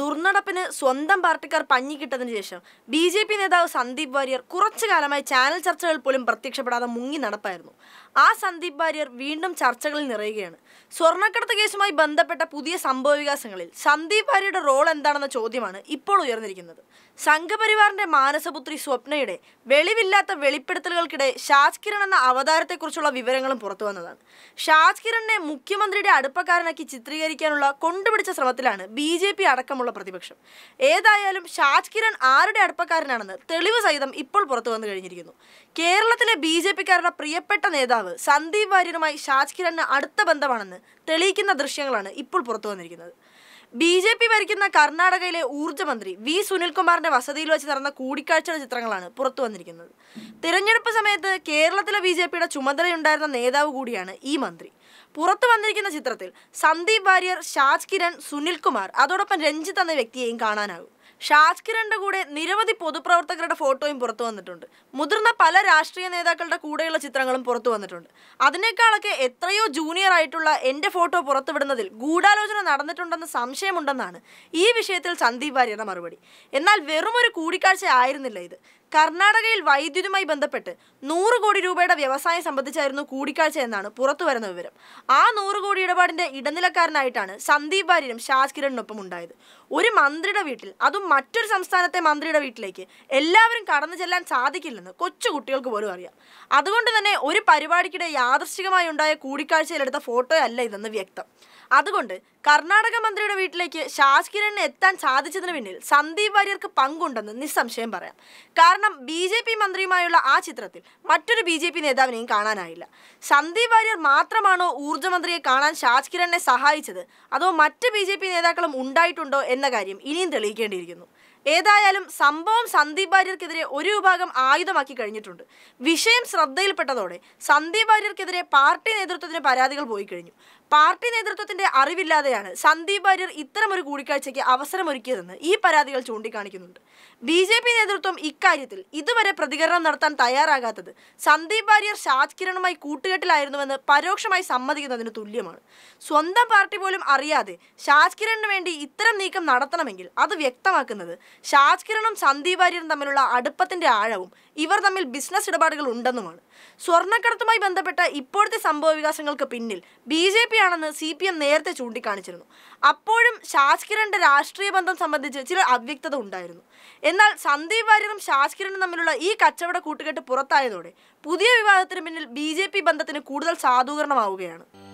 ദുർനടപ്പിന് സ്വന്തം പാർട്ടിക്കാർ പഞ്ഞി കിട്ടതിന് ശേഷം ബി ജെ പി നേതാവ് സന്ദീപ് വാര്യർ കുറച്ചു കാലമായി ചാനൽ ചർച്ചകൾ പോലും പ്രത്യക്ഷപ്പെടാതെ മുങ്ങി നടപ്പായിരുന്നു ആ സന്ദീപ് ഭാര്യർ വീണ്ടും ചർച്ചകളിൽ നിറയുകയാണ് സ്വർണ്ണക്കടത്ത് കേസുമായി ബന്ധപ്പെട്ട പുതിയ സംഭവവികാസങ്ങളിൽ സന്ദീപ് ഭാര്യയുടെ റോൾ എന്താണെന്ന ചോദ്യമാണ് ഇപ്പോൾ ഉയർന്നിരിക്കുന്നത് സംഘപരിവാറിന്റെ മാനസപുത്രി സ്വപ്നയുടെ വെളിവില്ലാത്ത വെളിപ്പെടുത്തലുകൾക്കിടെ ഷാജ് കിരൺ എന്ന അവതാരത്തെക്കുറിച്ചുള്ള വിവരങ്ങളും പുറത്തു വന്നതാണ് ഷാജ് കിരണിനെ മുഖ്യമന്ത്രിയുടെ അടുപ്പക്കാരനാക്കി ചിത്രീകരിക്കാനുള്ള കൊണ്ടുപിടിച്ച ശ്രമത്തിലാണ് ബി ജെ പി അടക്കമുള്ള പ്രതിപക്ഷം ഏതായാലും ഷാജ് കിരൺ ആരുടെ അടുപ്പക്കാരനാണെന്ന് തെളിവ് സഹിതം ഇപ്പോൾ പുറത്തു വന്നു കഴിഞ്ഞിരിക്കുന്നു കേരളത്തിലെ ബി ജെ പിക്കാരുടെ പ്രിയപ്പെട്ട നേതാവ് നേതാവ് സന്ദീപ് വാര്യരുമായി ഷാജ് കിരണിന് അടുത്ത ബന്ധമാണെന്ന് തെളിയിക്കുന്ന ദൃശ്യങ്ങളാണ് ഇപ്പോൾ പുറത്തു വന്നിരിക്കുന്നത് ബി ജെ പി ഭരിക്കുന്ന കർണാടകയിലെ ഊർജ്ജമന്ത്രി വി സുനിൽകുമാറിന്റെ വസതിയിൽ വെച്ച് നടന്ന കൂടിക്കാഴ്ചയുടെ ചിത്രങ്ങളാണ് പുറത്തു വന്നിരിക്കുന്നത് തിരഞ്ഞെടുപ്പ് സമയത്ത് കേരളത്തിലെ ബി ജെ പിയുടെ ചുമതലയുണ്ടായിരുന്ന നേതാവ് കൂടിയാണ് ഈ മന്ത്രി പുറത്തു വന്നിരിക്കുന്ന ചിത്രത്തിൽ സന്ദീപ് വാര്യർ ഷാജ് കിരൺ സുനിൽകുമാർ അതോടൊപ്പം രഞ്ജിത്ത് എന്ന വ്യക്തിയെയും കാണാനാകും ഷാജ്കിറിന്റെ കൂടെ നിരവധി പൊതുപ്രവർത്തകരുടെ ഫോട്ടോയും പുറത്തു വന്നിട്ടുണ്ട് മുതിർന്ന പല രാഷ്ട്രീയ നേതാക്കളുടെ കൂടെയുള്ള ചിത്രങ്ങളും പുറത്തു വന്നിട്ടുണ്ട് അതിനേക്കാളൊക്കെ എത്രയോ ജൂനിയർ ആയിട്ടുള്ള എൻ്റെ ഫോട്ടോ പുറത്തുവിടുന്നതിൽ ഗൂഢാലോചന നടന്നിട്ടുണ്ടെന്ന് സംശയമുണ്ടെന്നാണ് ഈ വിഷയത്തിൽ സന്ദീപ് വാര്യരുടെ മറുപടി എന്നാൽ വെറുമൊരു കൂടിക്കാഴ്ച ആയിരുന്നില്ല ഇത് കർണാടകയിൽ വൈദ്യുതിയുമായി ബന്ധപ്പെട്ട് നൂറ് കോടി രൂപയുടെ വ്യവസായം സംബന്ധിച്ചായിരുന്നു കൂടിക്കാഴ്ച എന്നാണ് വരുന്ന വിവരം ആ നൂറ് കോടി ഇടപാടിന്റെ ഇടനിലക്കാരനായിട്ടാണ് സന്ദീപ് ഭാര്യനും ഷാജ് കിരണിനൊപ്പം ഉണ്ടായത് ഒരു മന്ത്രിയുടെ വീട്ടിൽ അതും മറ്റൊരു സംസ്ഥാനത്തെ മന്ത്രിയുടെ വീട്ടിലേക്ക് എല്ലാവരും കടന്നു ചെല്ലാൻ സാധിക്കില്ലെന്ന് കൊച്ചു കുട്ടികൾക്ക് പോലും അറിയാം അതുകൊണ്ട് തന്നെ ഒരു പരിപാടിക്കിടെ യാദർശികമായി ഉണ്ടായ കൂടിക്കാഴ്ചയിലെടുത്ത ഫോട്ടോ അല്ല ഇതെന്ന് വ്യക്തം അതുകൊണ്ട് കർണാടക മന്ത്രിയുടെ വീട്ടിലേക്ക് ഷാജ് കിരണിന് എത്താൻ സാധിച്ചതിന് പിന്നിൽ സന്ദീപ് വാര്യർക്ക് പങ്കുണ്ടെന്ന് നിസ്സംശയം പറയാം കാരണം ബി ജെ പി മന്ത്രിയുമായുള്ള ആ ചിത്രത്തിൽ മറ്റൊരു ബി ജെ പി നേതാവിനെയും കാണാനായില്ല സന്ദീപ് വാര്യർ മാത്രമാണോ ഊർജ്ജമന്ത്രിയെ കാണാൻ ഷാജ് കിരണിനെ സഹായിച്ചത് അതോ മറ്റ് ബി ജെ പി നേതാക്കളും ഉണ്ടായിട്ടുണ്ടോ എന്ന കാര്യം ഇനിയും തെളിയിക്കേണ്ടിയിരിക്കുന്നു ഏതായാലും സംഭവം സന്ദീപ് വാര്യർക്കെതിരെ ഒരു വിഭാഗം ആയുധമാക്കി കഴിഞ്ഞിട്ടുണ്ട് വിഷയം ശ്രദ്ധയിൽപ്പെട്ടതോടെ സന്ദീപ് വാര്യർക്കെതിരെ പാർട്ടി നേതൃത്വത്തിന് പരാതികൾ പോയി കഴിഞ്ഞു പാർട്ടി നേതൃത്വത്തിന്റെ അറിവില്ലാതെയാണ് സന്ദീപ് വാര്യർ ഇത്തരമൊരു കൂടിക്കാഴ്ചയ്ക്ക് അവസരമൊരുക്കിയതെന്ന് ഈ പരാതികൾ ചൂണ്ടിക്കാണിക്കുന്നുണ്ട് ബി ജെ പി നേതൃത്വം ഇക്കാര്യത്തിൽ ഇതുവരെ പ്രതികരണം നടത്താൻ തയ്യാറാകാത്തത് സന്ദീപ് വാര്യർ ഷാജ് കിരണുമായി കൂട്ടുകെട്ടിലായിരുന്നുവെന്ന് പരോക്ഷമായി സമ്മതിക്കുന്നതിന് തുല്യമാണ് സ്വന്തം പാർട്ടി പോലും അറിയാതെ ഷാജ് കിരണിന് വേണ്ടി ഇത്തരം നീക്കം നടത്തണമെങ്കിൽ അത് വ്യക്തമാക്കുന്നത് ഷാജ് കിരണും സന്ദീപ് വാര്യരും തമ്മിലുള്ള അടുപ്പത്തിന്റെ ആഴവും ഇവർ തമ്മിൽ ബിസിനസ് ഇടപാടുകൾ ഉണ്ടെന്നുമാണ് സ്വർണ്ണക്കടത്തുമായി ബന്ധപ്പെട്ട ഇപ്പോഴത്തെ സംഭവ വികാസങ്ങൾക്ക് പിന്നിൽ ബി ജെ പി ആണെന്ന് സി പി എം നേരത്തെ ചൂണ്ടിക്കാണിച്ചിരുന്നു അപ്പോഴും ഷാജ് കിരണിന്റെ രാഷ്ട്രീയ ബന്ധം സംബന്ധിച്ച് ചില അവ്യക്തത ഉണ്ടായിരുന്നു എന്നാൽ സന്ദീപ് വാര്യരും ഷാജ് കിരണും തമ്മിലുള്ള ഈ കച്ചവട കൂട്ടുകെട്ട് പുറത്തായതോടെ പുതിയ വിവാദത്തിന് പിന്നിൽ ബി ബന്ധത്തിന് കൂടുതൽ സാധൂകരണമാവുകയാണ്